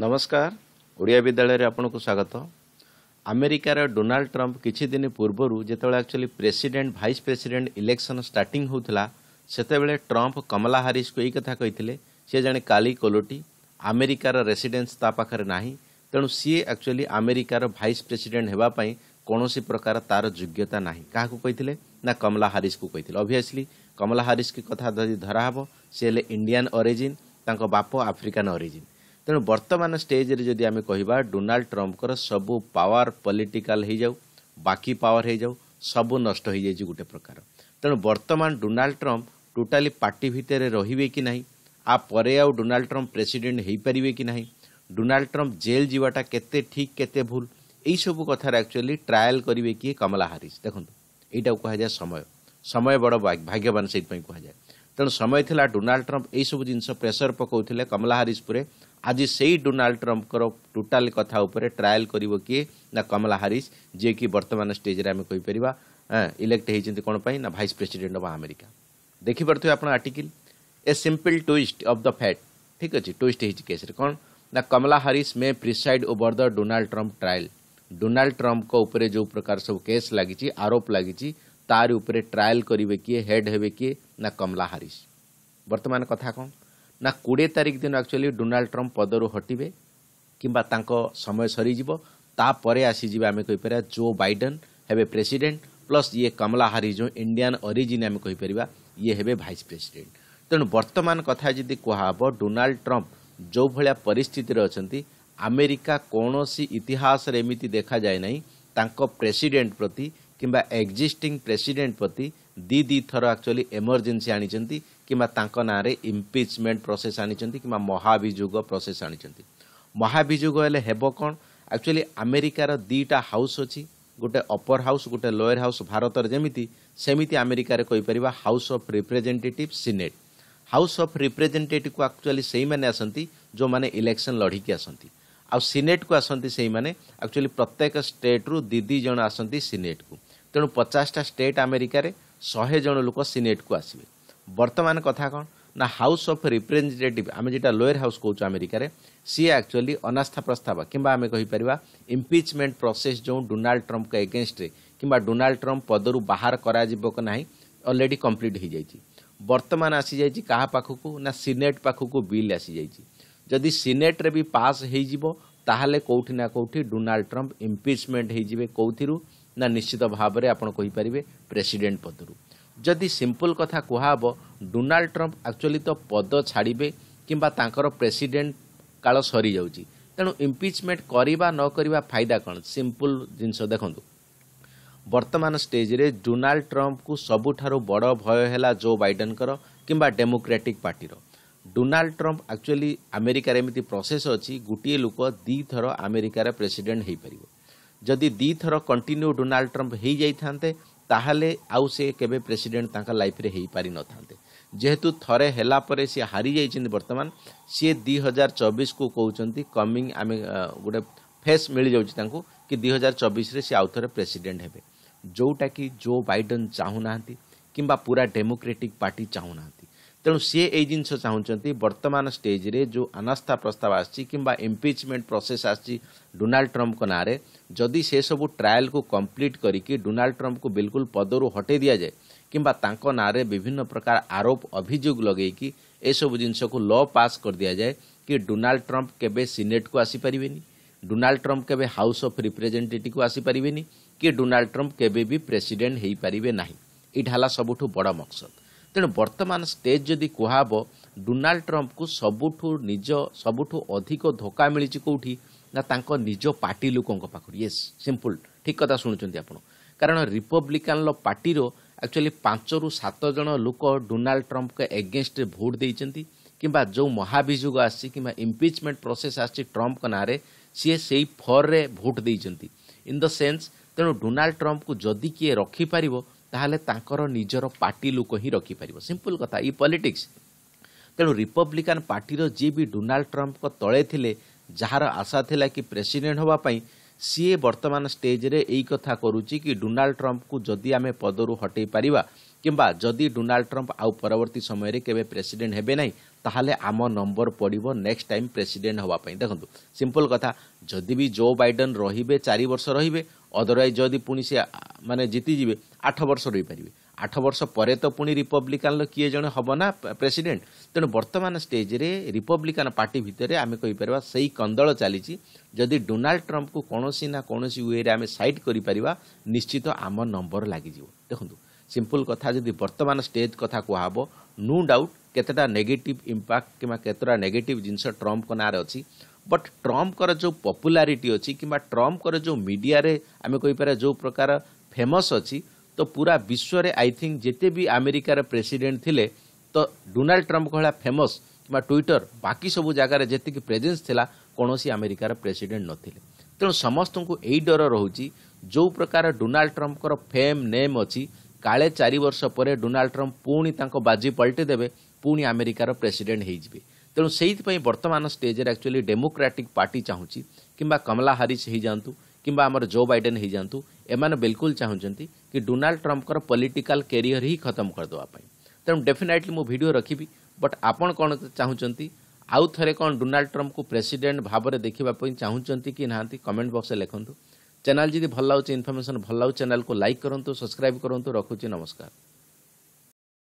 ନମସ୍କାର ଓଡ଼ିଆ ବିଦ୍ୟାଳୟରେ ଆପଣଙ୍କୁ ସ୍ୱାଗତ ଆମେରିକାର ଡୋନାଲ୍ଡ ଟ୍ରମ୍ପ କିଛି ଦିନ ପୂର୍ବରୁ ଯେତେବେଳେ actually president vice president election starting ହେଉଥିଲା ସେତେବେଳେ ଟ୍ରମ୍ପ କମଲା ହାରିସ୍କୁ ଏଇ କଥା କହିଥିଲେ ସେ ଜଣେ କାଲି କୋଲୋଟି ଆମେରିକାର ରେସିଡେନ୍ସ ତା ପାଖରେ ନାହିଁ ତେଣୁ ସିଏ ଆକ୍ଚୁଆଲି ଆମେରିକାର ଭାଇସ୍ ପ୍ରେସିଡେଣ୍ଟ ହେବା ପାଇଁ କୌଣସି ପ୍ରକାର ତା'ର ଯୋଗ୍ୟତା ନାହିଁ କାହାକୁ କହିଥିଲେ ନା କମଲା ହାରିସ୍କୁ କହିଥିଲେ ଅଭିୟସ୍ଲି କମଲା ହାରିସ୍କ କଥା ଯଦି ଧରାହେବ ସେ ହେଲେ ଇଣ୍ଡିଆନ୍ ଅରିଜିନ୍ ତାଙ୍କ ବାପ ଆଫ୍ରିକାନ୍ ଅରିଜିନ୍ ତେଣୁ ବର୍ତ୍ତମାନ ଷ୍ଟେଜ୍ରେ ଯଦି ଆମେ କହିବା ଡୋନାଲ୍ଡ ଟ୍ରମ୍ପଙ୍କର ସବୁ ପାୱାର ପଲିଟିକାଲ ହୋଇଯାଉ ବାକି ପାୱାର ହୋଇଯାଉ ସବୁ ନଷ୍ଟ ହୋଇଯାଇଛି ଗୋଟେ ପ୍ରକାର ତେଣୁ ବର୍ତ୍ତମାନ ଡୋନାଲ୍ଡ ଟ୍ରମ୍ପ ଟୋଟାଲି ପାର୍ଟି ଭିତରେ ରହିବେ କି ନାହିଁ ଆ ପରେ ଆଉ ଡୋନାଲ୍ଡ ଟ୍ରମ୍ପ ପ୍ରେସିଡେଣ୍ଟ ହୋଇପାରିବେ କି ନାହିଁ ଡୋନାଲ୍ଡ ଟ୍ରମ୍ପ ଜେଲ୍ ଯିବାଟା କେତେ ଠିକ୍ କେତେ ଭୁଲ ଏହିସବୁ କଥାରେ ଆକ୍ଚୁଆଲି ଟ୍ରାଏଲ୍ କରିବେ କିଏ କମଲା ହାରିସ୍ ଦେଖନ୍ତୁ ଏଇଟାକୁ କୁହାଯାଏ ସମୟ ସମୟ ବଡ଼ ଭାଗ୍ୟବାନ ସେଇଥିପାଇଁ କୁହାଯାଏ ତେଣୁ ସମୟ ଥିଲା ଡୋନାଲ୍ଡ ଟ୍ରମ୍ପ ଏହିସବୁ ଜିନିଷ ପ୍ରେସର ପକାଉଥିଲେ କମଲା ହାରିସ୍ ପରେ आज से ही डोनाल्ड ट्रंपर टोटाल कथा उपर ट्रायल कर किए ना कमला हारिस जे कि बर्तमान स्टेज में आम कहींपर इलेक्ट होती कौन पर भाइस प्रेसीडेट अफ आमेरिका देखिपे आप article a simple twist of the fate ठीक अच्छे ट्विस्ट हो केस कौन ना Kamala Harris may preside over the Donald Trump trial Donald Trump उपर जो प्रकार सब केस लगी आरोप लगी तार उपर ट्राएल करेंगे किए हेड हे किए ना कमला हारिस बर्तमान कथा कौन ନା କୋଡ଼ିଏ ତାରିଖ ଦିନ ଆକ୍ଚୁଆଲି ଡୋନାଲ୍ଡ ଟ୍ରମ୍ପ ପଦରୁ ହଟିବେ କିମ୍ବା ତାଙ୍କ ସମୟ ସରିଯିବ ତାପରେ ଆସିଯିବେ ଆମେ କହିପାରିବା ଜୋ ବାଇଡେନ୍ ହେବେ ପ୍ରେସିଡେଣ୍ଟ ପ୍ଲସ୍ ଇଏ କମଲା ହାରିସ୍ ଯେଉଁ ଇଣ୍ଡିଆନ୍ ଅରିଜିନ୍ ଆମେ କହିପାରିବା ଇଏ ହେବେ ଭାଇସ୍ ପ୍ରେସିଡେଣ୍ଟ ତେଣୁ ବର୍ତ୍ତମାନ କଥା ଯଦି କୁହାହେବ ଡୋନାଲ୍ଡ ଟ୍ରମ୍ପ ଯେଉଁଭଳିଆ ପରିସ୍ଥିତିରେ ଅଛନ୍ତି ଆମେରିକା କୌଣସି ଇତିହାସରେ ଏମିତି ଦେଖାଯାଏ ନାହିଁ ତାଙ୍କ ପ୍ରେସିଡେଣ୍ଟ ପ୍ରତି କିମ୍ବା ଏକ୍ଜିଷ୍ଟିଂ ପ୍ରେସିଡେଣ୍ଟ ପ୍ରତି ଦୁଇ ଦୁଇଥର ଆକ୍ଚୁଆଲି ଏମର୍ଜେନ୍ସି ଆଣିଛନ୍ତି କିମ୍ବା ତାଙ୍କ ନାଁରେ ଇମ୍ପିଚମେଣ୍ଟ ପ୍ରୋସେସ୍ ଆଣିଛନ୍ତି କିମ୍ବା ମହାଭିଯୋଗ ପ୍ରୋସେସ୍ ଆଣିଛନ୍ତି ମହାଭିଯୋଗ ହେଲେ ହେବ କ'ଣ ଆକ୍ଚୁଆଲି ଆମେରିକାର ଦୁଇଟା ହାଉସ୍ ଅଛି ଗୋଟେ ଅପର ହାଉସ୍ ଗୋଟେ ଲୋୟର ହାଉସ୍ ଭାରତରେ ଯେମିତି ସେମିତି ଆମେରିକାରେ କହିପାରିବା house of representative senate house of ରିପ୍ରେଜେଣ୍ଟେଟିଭ୍କୁ ଆକ୍ଚୁଆଲି ସେଇମାନେ ଆସନ୍ତି ଯେଉଁମାନେ ଇଲେକ୍ସନ୍ ଲଢ଼ିକି ଆସନ୍ତି ଆଉ ସିନେଟ୍କୁ ଆସନ୍ତି ସେଇମାନେ ଆକ୍ଚୁଆଲି ପ୍ରତ୍ୟେକ ଷ୍ଟେଟ୍ରୁ ଦୁଇ ଦୁଇ ଜଣ ଆସନ୍ତି ସିନେଟ୍କୁ ତେଣୁ ପଚାଶଟା ଷ୍ଟେଟ୍ ଆମେରିକାରେ ଶହେ ଜଣ ଲୋକ ସିନେଟ୍କୁ ଆସିବେ ବର୍ତ୍ତମାନ କଥା କ'ଣ ନା ହାଉସ୍ ଅଫ୍ ରିପ୍ରେଜେଣ୍ଟେଟିଭ୍ ଆମେ ଯେଟା ଲୋୟର ହାଉସ୍ କହୁଛୁ ଆମେରିକାରେ ସିଏ ଆକ୍ଚୁଆଲି ଅନାସ୍ଥା ପ୍ରସ୍ତାବ କିମ୍ବା ଆମେ କହିପାରିବା ଇମ୍ପିଚ୍ମେଣ୍ଟ ପ୍ରୋସେସ୍ ଯେଉଁ ଡୋନାଲ୍ଡ ଟ୍ରମ୍ପଙ୍କ ଏଗେନଷ୍ଟରେ କିମ୍ବା ଡୋନାଲ୍ଡ ଟ୍ରମ୍ପ ପଦରୁ ବାହାର କରାଯିବ କି ନାହିଁ ଅଲରେଡି କମ୍ପ୍ଲିଟ୍ ହୋଇଯାଇଛି ବର୍ତ୍ତମାନ ଆସିଯାଇଛି କାହା ପାଖକୁ ନା ସିନେଟ୍ ପାଖକୁ ବିଲ୍ ଆସିଯାଇଛି ଯଦି ସିନେଟ୍ରେ ବି ପାସ୍ ହୋଇଯିବ ତାହେଲେ କେଉଁଠି ନା କେଉଁଠି ଡୋନାଲ୍ଡ ଟ୍ରମ୍ପ ଇମ୍ପିଚ୍ମେଣ୍ଟ ହୋଇଯିବେ କେଉଁଥିରୁ ନା ନିଶ୍ଚିତ ଭାବରେ ଆପଣ କହିପାରିବେ ପ୍ରେସିଡେଣ୍ଟ ପଦରୁ ଯଦି ସିମ୍ପଲ କଥା କୁହାହେବ ଡୋନାଲ୍ଡ ଟ୍ରମ୍ପ ଆକ୍ଚୁଆଲି ତ ପଦ ଛାଡ଼ିବେ କିମ୍ବା ତାଙ୍କର ପ୍ରେସିଡେଣ୍ଟ କାଳ ସରିଯାଉଛି ତେଣୁ ଇମ୍ପିଚମେଣ୍ଟ କରିବା ନ କରିବା ଫାଇଦା କ'ଣ ସିମ୍ପଲ ଜିନିଷ ଦେଖନ୍ତୁ ବର୍ତ୍ତମାନ ଷ୍ଟେଜ୍ରେ ଡୋନାଲ୍ଡ ଟ୍ରମ୍ପକୁ ସବୁଠାରୁ ବଡ଼ ଭୟ ହେଲା ଜୋ ବାଇଡେନ୍ଙ୍କର କିମ୍ବା ଡେମୋକ୍ରାଟିକ୍ ପାର୍ଟିର ଡୋନାଲ୍ଡ ଟ୍ରମ୍ପ ଆକ୍ଚୁଆଲି ଆମେରିକାରେ ଏମିତି ପ୍ରସେସ୍ ଅଛି ଗୋଟିଏ ଲୋକ ଦୁଇଥର ଆମେରିକାରେ ପ୍ରେସିଡେଣ୍ଟ ହୋଇପାରିବ ଯଦି ଦୁଇଥର କଣ୍ଟିନ୍ୟୁ ଡୋନାଲ୍ଡ ଟ୍ରମ୍ପ ହୋଇଯାଇଥାନ୍ତେ ତାହେଲେ ଆଉ ସେ କେବେ ପ୍ରେସିଡେଣ୍ଟ ତାଙ୍କ ଲାଇଫ୍ରେ ହେଇପାରିନଥାନ୍ତେ ଯେହେତୁ ଥରେ ହେଲା ପରେ ସିଏ ହାରିଯାଇଛନ୍ତି ବର୍ତ୍ତମାନ ସିଏ ଦୁଇ ହଜାର ଚବିଶକୁ କହୁଛନ୍ତି କମିଂ ଆମେ ଗୋଟେ ଫେସ୍ ମିଳିଯାଉଛି ତାଙ୍କୁ କି ଦୁଇ ହଜାର ଚବିଶରେ ସିଏ ଆଉ ଥରେ ପ୍ରେସିଡେଣ୍ଟ ହେବେ ଯେଉଁଟାକି ଜୋ ବାଇଡ଼େନ୍ ଚାହୁଁନାହାନ୍ତି କିମ୍ବା ପୁରା ଡେମୋକ୍ରେଟିକ୍ ପାର୍ଟି ଚାହୁଁନାହାନ୍ତି ତେଣୁ ସିଏ ଏଇ ଜିନିଷ ଚାହୁଁଛନ୍ତି ବର୍ତ୍ତମାନ ଷ୍ଟେଜ୍ରେ ଯେଉଁ ଅନାସ୍ଥା ପ୍ରସ୍ତାବ ଆସିଛି କିମ୍ବା ଇମ୍ପିଚମେଣ୍ଟ ପ୍ରୋସେସ୍ ଆସିଛି ଡୋନାଲ୍ଡ ଟ୍ରମ୍ପଙ୍କ ନାଁରେ ଯଦି ସେସବୁ ଟ୍ରାଏଲ୍କୁ କମ୍ପ୍ଲିଟ୍ କରିକି ଡୋନାଲ୍ଡ ଟ୍ରମ୍ପଙ୍କୁ ବିଲକୁଲ ପଦରୁ ହଟେଇ ଦିଆଯାଏ କିମ୍ବା ତାଙ୍କ ନାଁରେ ବିଭିନ୍ନ ପ୍ରକାର ଆରୋପ ଅଭିଯୋଗ ଲଗେଇକି ଏସବୁ ଜିନିଷକୁ ଲ ପାସ୍ କରିଦିଆଯାଏ କି ଡୋନାଲ୍ଡ ଟ୍ରମ୍ପ କେବେ ସିନେଟ୍କୁ ଆସିପାରିବେନି ଡୋନାଲ୍ଡ ଟ୍ରମ୍ପ କେବେ ହାଉସ୍ ଅଫ୍ ରିପ୍ରେଜେଣ୍ଟେଟିଭ୍କୁ ଆସିପାରିବେନି କି ଡୋନାଲ୍ଡ ଟ୍ରମ୍ପ କେବେ ବି ପ୍ରେସିଡେଣ୍ଟ ହୋଇପାରିବେ ନାହିଁ ଏଇଟା ହେଲା ସବୁଠୁ ବଡ଼ ମକସଦ ତେଣୁ ବର୍ତ୍ତମାନ ଷ୍ଟେଜ୍ ଯଦି କୁହାହେବ ଡୋନାଲ୍ଡ ଟ୍ରମ୍ପକୁ ସବୁଠୁ ନିଜ ସବୁଠୁ ଅଧିକ ଧୋକା ମିଳିଛି କେଉଁଠି ନା ତାଙ୍କ ନିଜ ପାର୍ଟି ଲୋକଙ୍କ ପାଖରୁ ୟେସ୍ ସିମ୍ପୁଲ୍ ଠିକ୍ କଥା ଶୁଣୁଛନ୍ତି ଆପଣ କାରଣ ରିପବ୍ଲିକାନ୍ର ପାର୍ଟିର ଆକ୍ଚୁଆଲି ପାଞ୍ଚରୁ ସାତ ଜଣ ଲୋକ ଡୋନାଲ୍ଡ ଟ୍ରମ୍ପଙ୍କ ଏଗେନ୍ଷ୍ଟରେ ଭୋଟ୍ ଦେଇଛନ୍ତି କିମ୍ବା ଯେଉଁ ମହାଭିଯୋଗ ଆସିଛି କିମ୍ବା ଇମ୍ପିଚମେଣ୍ଟ ପ୍ରୋସେସ୍ ଆସିଛି ଟ୍ରମ୍ପଙ୍କ ନାଁରେ ସିଏ ସେଇ ଫର୍ରେ ଭୋଟ୍ ଦେଇଛନ୍ତି ଇନ୍ ଦ ସେନ୍ସ ତେଣୁ ଡୋନାଲ୍ଡ ଟ୍ରମ୍ପଙ୍କୁ ଯଦି କିଏ ରଖିପାରିବ ତାହେଲେ ତାଙ୍କର ନିଜର ପାର୍ଟି ଲୋକ ହିଁ ରଖିପାରିବ ସିମ୍ପଲ କଥା ଇ ପଲିଟିକ୍ସ ତେଣୁ ରିପବ୍ଲିକାନ୍ ପାର୍ଟିର ଯିଏ ବି ଡୋନାଲ୍ଡ ଟ୍ରମ୍ପଙ୍କ ତଳେ ଥିଲେ ଯାହାର ଆଶା ଥିଲା କି ପ୍ରେସିଡେଣ୍ଟ ହେବା ପାଇଁ ସିଏ ବର୍ତ୍ତମାନ ଷ୍ଟେଜ୍ରେ ଏଇ କଥା କରୁଛି କି ଡୋନାଲ୍ଡ ଟ୍ରମ୍ପଙ୍କୁ ଯଦି ଆମେ ପଦରୁ ହଟେଇ ପାରିବା କିମ୍ବା ଯଦି ଡୋନାଲ୍ଡ ଟ୍ରମ୍ପ ଆଉ ପରବର୍ତ୍ତୀ ସମୟରେ କେବେ ପ୍ରେସିଡେଣ୍ଟ ହେବେ ନାହିଁ ତାହେଲେ ଆମ ନମ୍ବର ପଡ଼ିବ ନେକ୍ସଟ ଟାଇମ୍ ପ୍ରେସିଡେଣ୍ଟ ହେବା ପାଇଁ ଦେଖନ୍ତୁ ସିମ୍ପଲ କଥା ଯଦି ବି ଜୋ ବାଇଡେନ୍ ରହିବେ ଚାରି ବର୍ଷ ରହିବେ ଅଦରୱାଇଜ୍ ଯଦି ପୁଣି ସେ ମାନେ ଜିତିଯିବେ ଆଠ ବର୍ଷ ରହିପାରିବେ ଆଠ ବର୍ଷ ପରେ ତ ପୁଣି ରିପବ୍ଲିକାନର କିଏ ଜଣେ ହେବ ନା ପ୍ରେସିଡେଣ୍ଟ ତେଣୁ ବର୍ତ୍ତମାନ ଷ୍ଟେଜ୍ରେ ରିପବ୍ଲିକାନ ପାର୍ଟି ଭିତରେ ଆମେ କହିପାରିବା ସେହି କନ୍ଦଳ ଚାଲିଛି ଯଦି ଡୋନାଲ୍ଡ ଟ୍ରମ୍ପକୁ କୌଣସି ନା କୌଣସି ୱେରେ ଆମେ ସାଇଟ୍ କରିପାରିବା ନିଶ୍ଚିତ ଆମ ନମ୍ବର ଲାଗିଯିବ ଦେଖନ୍ତୁ ସିମ୍ପୁଲ କଥା ଯଦି ବର୍ତ୍ତମାନ ଷ୍ଟେଜ୍ କଥା କୁହାହେବ ନୋ ଡାଉଟ୍ କେତେଟା ନେଗେଟିଭ୍ ଇମ୍ପାକ୍ଟ କିମ୍ବା କେତେଟା ନେଗେଟିଭ୍ ଜିନିଷ ଟ୍ରମ୍ପଙ୍କ ନାଁରେ ଅଛି ବଟ୍ ଟ୍ରମ୍ପଙ୍କର ଯେଉଁ ପପୁଲାରିଟି ଅଛି କିମ୍ବା ଟ୍ରମ୍ପଙ୍କର ଯେଉଁ ମିଡ଼ିଆରେ ଆମେ କହିପାରିବା ଯେଉଁ ପ୍ରକାର ଫେମସ୍ ଅଛି ତ ପୁରା ବିଶ୍ୱରେ ଆଇ ଥିଙ୍କ ଯେତେ ବି ଆମେରିକାର ପ୍ରେସିଡେଣ୍ଟ ଥିଲେ ତ ଡୋନାଲ୍ଡ ଟ୍ରମ୍ପଙ୍କ ଭଳିଆ ଫେମସ୍ କିମ୍ବା ଟ୍ୱିଟର ବାକି ସବୁ ଜାଗାରେ ଯେତିକି ପ୍ରେଜେନ୍ସ ଥିଲା କୌଣସି ଆମେରିକାର ପ୍ରେସିଡେଣ୍ଟ ନଥିଲେ ତେଣୁ ସମସ୍ତଙ୍କୁ ଏଇ ଡର ରହୁଛି ଯେଉଁ ପ୍ରକାର ଡୋନାଲ୍ଡ ଟ୍ରମ୍ପଙ୍କର ଫେମ୍ ନେମ୍ ଅଛି କାଳେ ଚାରି ବର୍ଷ ପରେ ଡୋନାଲ୍ଡ ଟ୍ରମ୍ପ ପୁଣି ତାଙ୍କ ବାଜି ପଲଟିଦେବେ ପୁଣି ଆମେରିକାର ପ୍ରେସିଡେଣ୍ଟ ହେଇଯିବେ ତେଣୁ ସେଇଥିପାଇଁ ବର୍ତ୍ତମାନ ଷ୍ଟେଜ୍ରେ ଆକ୍ଚୁଆଲି ଡେମୋକ୍ରାଟିକ୍ ପାର୍ଟି ଚାହୁଁଛି କିମ୍ବା କମଲା ହାରିସ୍ ହେଇଯାଆନ୍ତୁ କିମ୍ବା ଆମର ଜୋ ବାଇଡେନ୍ ହେଇଯାଆନ୍ତୁ ଏମାନେ ବିଲକୁଲ ଚାହୁଁଛନ୍ତି କି ଡୋନାଲ୍ଡ ଟ୍ରମ୍ପଙ୍କର ପଲିଟିକାଲ କ୍ୟାରିୟର ହିଁ ଖତମ କରିଦେବା ପାଇଁ ତେଣୁ ଡେଫିନାଇଟଲି ମୁଁ ଭିଡ଼ିଓ ରଖିବି ବଟ୍ ଆପଣ କ'ଣ ଚାହୁଁଛନ୍ତି ଆଉ ଥରେ କ'ଣ ଡୋନାଲ୍ଡ ଟ୍ରମ୍ପଙ୍କୁ ପ୍ରେସିଡେଣ୍ଟ ଭାବରେ ଦେଖିବା ପାଇଁ ଚାହୁଁଛନ୍ତି କି ନାହାନ୍ତି କମେଣ୍ଟ ବକ୍ସରେ ଲେଖନ୍ତୁ ଚ୍ୟାନେଲ୍ ଯଦି ଭଲ ଲାଗୁଛି ଇନଫର୍ମେସନ୍ ଭଲ ଲାଗୁଛି ଚ୍ୟାନେଲ୍କୁ ଲାଇକ୍ କରନ୍ତୁ ସବସ୍କ୍ରାଇବ୍ କରନ୍ତୁ ରଖୁଛି ନମସ୍କାର